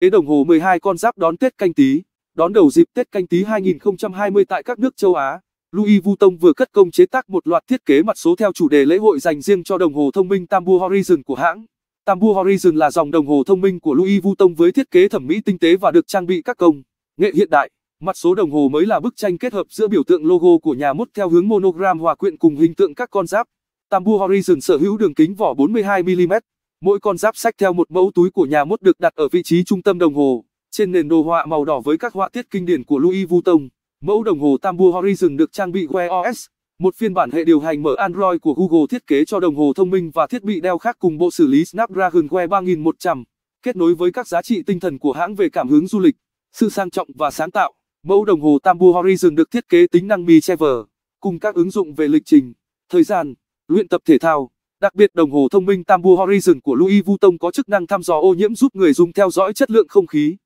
Ế đồng hồ 12 con giáp đón Tết canh tí. Đón đầu dịp Tết canh tí 2020 tại các nước châu Á, Louis Vuitton vừa cất công chế tác một loạt thiết kế mặt số theo chủ đề lễ hội dành riêng cho đồng hồ thông minh Tambour Horizon của hãng. Tambour Horizon là dòng đồng hồ thông minh của Louis Vuitton với thiết kế thẩm mỹ tinh tế và được trang bị các công nghệ hiện đại. Mặt số đồng hồ mới là bức tranh kết hợp giữa biểu tượng logo của nhà mốt theo hướng monogram hòa quyện cùng hình tượng các con giáp. Tambour Horizon sở hữu đường kính vỏ 42 mm. Mỗi con giáp sách theo một mẫu túi của nhà mốt được đặt ở vị trí trung tâm đồng hồ, trên nền đồ họa màu đỏ với các họa tiết kinh điển của Louis Vuitton. Mẫu đồng hồ Tambua Horizon được trang bị Wear OS, một phiên bản hệ điều hành mở Android của Google thiết kế cho đồng hồ thông minh và thiết bị đeo khác cùng bộ xử lý Snapdragon Wear 3100, kết nối với các giá trị tinh thần của hãng về cảm hứng du lịch, sự sang trọng và sáng tạo. Mẫu đồng hồ Tambua Horizon được thiết kế tính năng Mi Traver, cùng các ứng dụng về lịch trình, thời gian, luyện tập thể thao. Đặc biệt đồng hồ thông minh Tambu Horizon của Louis Vuitton có chức năng thăm dò ô nhiễm giúp người dùng theo dõi chất lượng không khí.